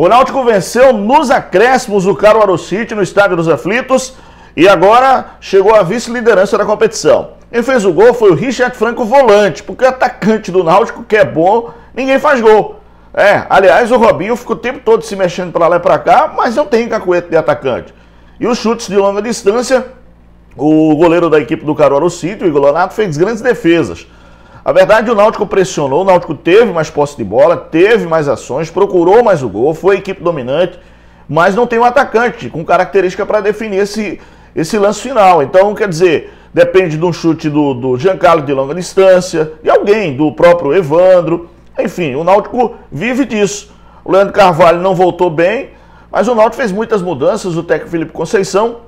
O Náutico venceu nos acréscimos o Caruaru City no Estádio dos Aflitos e agora chegou à vice-liderança da competição. Quem fez o gol foi o Richard Franco Volante, porque o atacante do Náutico, que é bom, ninguém faz gol. É, aliás, o Robinho ficou o tempo todo se mexendo para lá e para cá, mas não tem cacuete de atacante. E os chutes de longa distância, o goleiro da equipe do Caruaru City, o Igor Leonardo, fez grandes defesas. A verdade, o Náutico pressionou, o Náutico teve mais posse de bola, teve mais ações, procurou mais o gol, foi equipe dominante, mas não tem um atacante com característica para definir esse, esse lance final. Então, quer dizer, depende de um chute do, do Giancarlo de longa distância, de alguém, do próprio Evandro. Enfim, o Náutico vive disso. O Leandro Carvalho não voltou bem, mas o Náutico fez muitas mudanças, o técnico Felipe Conceição.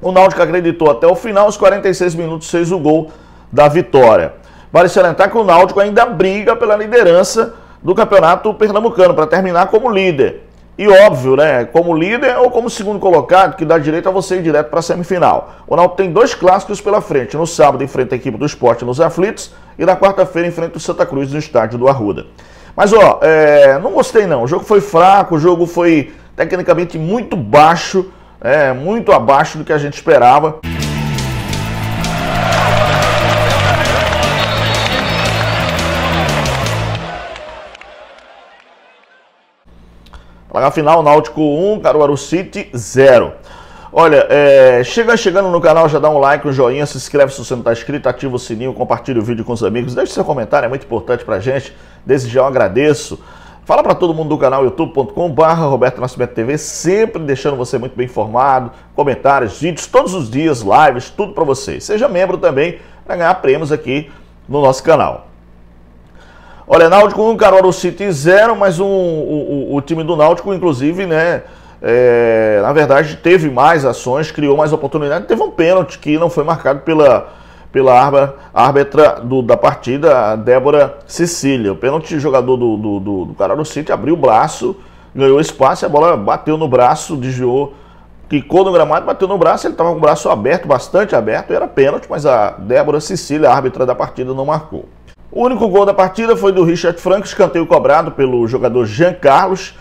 O Náutico acreditou até o final, os 46 minutos fez o gol da vitória. Vale salientar que o Náutico ainda briga pela liderança do Campeonato Pernambucano, para terminar como líder. E óbvio, né? Como líder ou como segundo colocado, que dá direito a você ir direto para a semifinal. O Náutico tem dois clássicos pela frente. No sábado enfrenta a equipe do esporte nos aflitos e na quarta-feira enfrenta o Santa Cruz no estádio do Arruda. Mas ó, é... não gostei não. O jogo foi fraco, o jogo foi tecnicamente muito baixo, é, muito abaixo do que a gente esperava. Placar final, Náutico 1, Caruaru City 0. Olha, é, chega chegando no canal, já dá um like, um joinha, se inscreve se você não está inscrito, ativa o sininho, compartilha o vídeo com os amigos, deixe seu comentário, é muito importante para a gente. Desde já eu agradeço. Fala para todo mundo do canal youtube.com.br, Roberto Nascimento TV, sempre deixando você muito bem informado, comentários, vídeos, todos os dias, lives, tudo para vocês. Seja membro também para ganhar prêmios aqui no nosso canal. Olha, Náutico 1, um, Caruaru City 0, mas um, o, o, time do Náutico, inclusive, né? É, na verdade, teve mais ações, criou mais oportunidades. Teve um pênalti que não foi marcado pela, pela árbitra do, da partida, Débora Cecília. O pênalti jogador do, do, do, do Caruaru City abriu o braço, ganhou espaço, a bola bateu no braço, desviou, quicou no gramado, bateu no braço. Ele estava com o braço aberto, bastante aberto, era pênalti, mas a Débora Cecília, a árbitra da partida, não marcou. O único gol da partida foi do Richard Franco, escanteio cobrado pelo jogador Jean Carlos.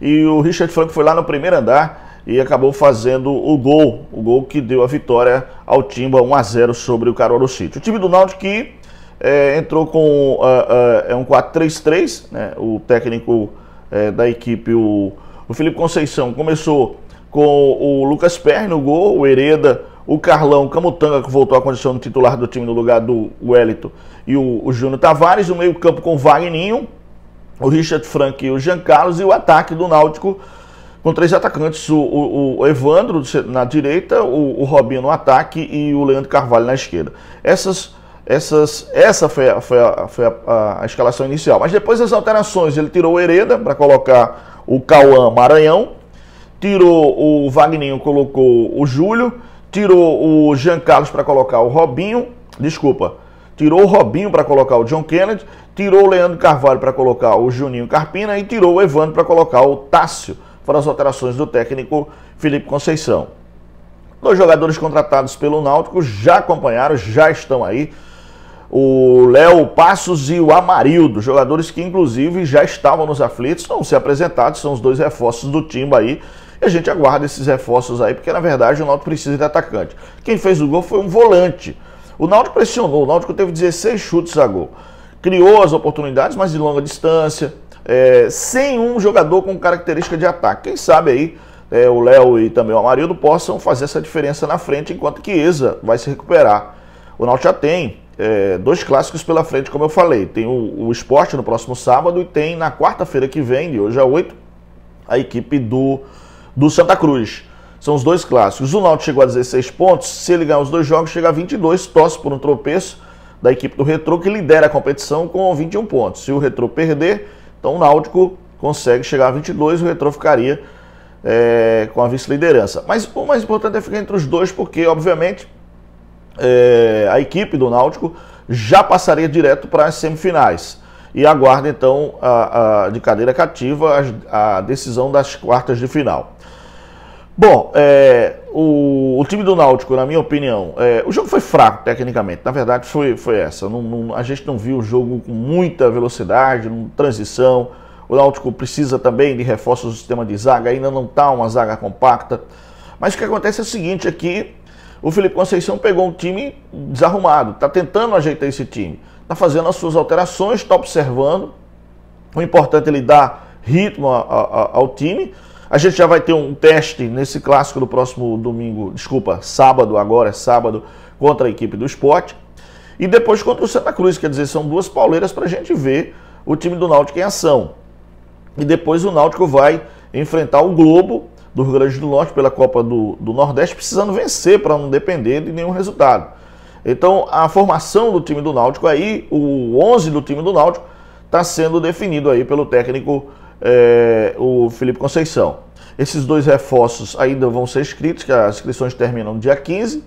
E o Richard Franco foi lá no primeiro andar e acabou fazendo o gol, o gol que deu a vitória ao Timba 1 a 0 sobre o Caruaru City. O time do Náutico que é, entrou com uh, uh, um 4-3-3, né? o técnico é, da equipe, o, o Felipe Conceição, começou com o Lucas Perry no gol, o Hereda o Carlão Camutanga, que voltou à condição de titular do time no lugar do Wellington, e o, o Júnior Tavares, o meio-campo com o Wagninho, o Richard Frank e o Jean Carlos, e o ataque do Náutico com três atacantes, o, o, o Evandro na direita, o, o, Robinho no ataque e o Leandro Carvalho na esquerda. Essas, essas, essa foi, a, foi, a, foi a, a escalação inicial. Mas depois das alterações, ele tirou o Hereda para colocar o Cauã Maranhão, tirou o Wagninho, colocou o Júlio, tirou o Jean Carlos para colocar o Robinho, desculpa, tirou o Robinho para colocar o John Kennedy, tirou o Leandro Carvalho para colocar o Juninho Carpina e tirou o Evandro para colocar o Tássio. Foram as alterações do técnico Felipe Conceição. Dois jogadores contratados pelo Náutico já acompanharam, já estão aí. O Léo Passos e o Amarildo, jogadores que inclusive já estavam nos aflitos, não se apresentados, são os dois reforços do time aí a gente aguarda esses reforços aí, porque na verdade o Náutico precisa de atacante. Quem fez o gol foi um volante. O Náutico pressionou, o Náutico teve 16 chutes a gol. Criou as oportunidades, mas de longa distância, é, sem um jogador com característica de ataque. Quem sabe aí é, o Léo e também o Amarildo possam fazer essa diferença na frente, enquanto que Isa vai se recuperar. O Náutico já tem é, dois clássicos pela frente, como eu falei. Tem o, o esporte no próximo sábado e tem na quarta-feira que vem, de hoje a 8, a equipe do do Santa Cruz. São os dois clássicos. O Náutico chegou a 16 pontos, se ele ganhar os dois jogos, chega a 22, tosse por um tropeço da equipe do Retrô, que lidera a competição com 21 pontos. Se o Retrô perder, então o Náutico consegue chegar a 22, o Retrô ficaria é, com a vice-liderança. Mas o mais importante é ficar entre os dois, porque, obviamente, é, a equipe do Náutico já passaria direto para as semifinais e aguarda então a, a, de cadeira cativa a, a, decisão das quartas de final. Bom, é, o, o, time do Náutico, na minha opinião, é, o jogo foi fraco tecnicamente, na verdade foi, foi essa. Não, não, a gente não viu o jogo com muita velocidade, transição. O Náutico precisa também de reforços do sistema de zaga, ainda não está uma zaga compacta. Mas o que acontece é o seguinte: é o Felipe Conceição pegou um time desarrumado, está tentando ajeitar esse time, está fazendo as suas alterações, está observando. O importante é ele dar ritmo a, a, ao time. A gente já vai ter um teste nesse clássico do próximo domingo, desculpa, sábado agora, é sábado, contra a equipe do esporte. E depois contra o Santa Cruz, quer dizer, são duas pauleiras para a gente ver o time do Náutico em ação. E depois o Náutico vai enfrentar o Globo do Rio Grande do Norte pela Copa do, do Nordeste, precisando vencer para não depender de nenhum resultado. Então, a formação do time do Náutico aí, o 11 do time do Náutico, está sendo definido aí pelo técnico é, o Felipe Conceição. Esses dois reforços ainda vão ser escritos, que as inscrições terminam no dia 15,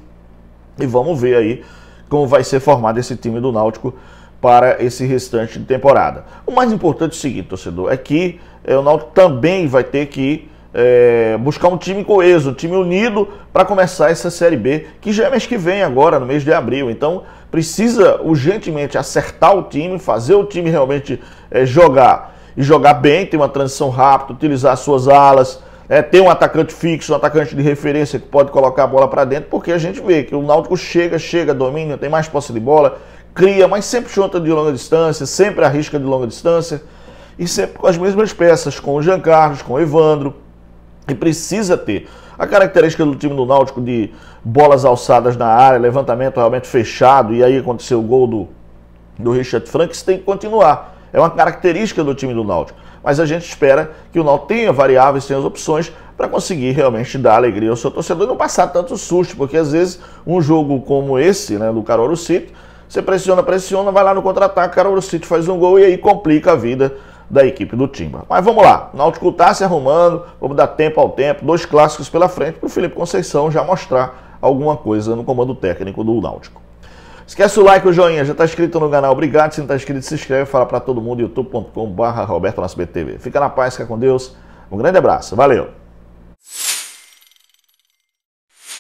e vamos ver aí como vai ser formado esse time do Náutico para esse restante de temporada. O mais importante é o seguinte, torcedor, é que eh, o Náutico também vai ter que é, buscar um time coeso, um time unido para começar essa Série B, que já é mês que vem agora, no mês de abril. Então precisa urgentemente acertar o time, fazer o time realmente é, jogar e jogar bem, ter uma transição rápida, utilizar suas alas, é, ter um atacante fixo, um atacante de referência que pode colocar a bola para dentro, porque a gente vê que o Náutico chega, chega, domina, tem mais posse de bola, cria, mas sempre chuta de longa distância, sempre arrisca de longa distância e sempre com as mesmas peças, com o Jean Carlos, com o Evandro, e precisa ter. A característica do time do Náutico de bolas alçadas na área, levantamento realmente fechado, e aí aconteceu o gol do, do Richard Frank, tem que continuar. É uma característica do time do Náutico. Mas a gente espera que o Náutico tenha variáveis, tenha as opções para conseguir realmente dar alegria ao seu torcedor e não passar tanto susto, porque às vezes um jogo como esse, né, do Caruaru City, você pressiona, pressiona, vai lá no contra-ataque, Caruaru City faz um gol e aí complica a vida da equipe do Timba. Mas vamos lá, o Náutico está se arrumando, vamos dar tempo ao tempo, dois clássicos pela frente para o Felipe Conceição já mostrar alguma coisa no comando técnico do Náutico. Esquece o like, o joinha, já está inscrito no canal, obrigado. Se não está inscrito, se inscreve, fala para todo mundo, youtube.com.br, Roberto Nascimento TV. Fica na paz, fica com Deus, um grande abraço, valeu!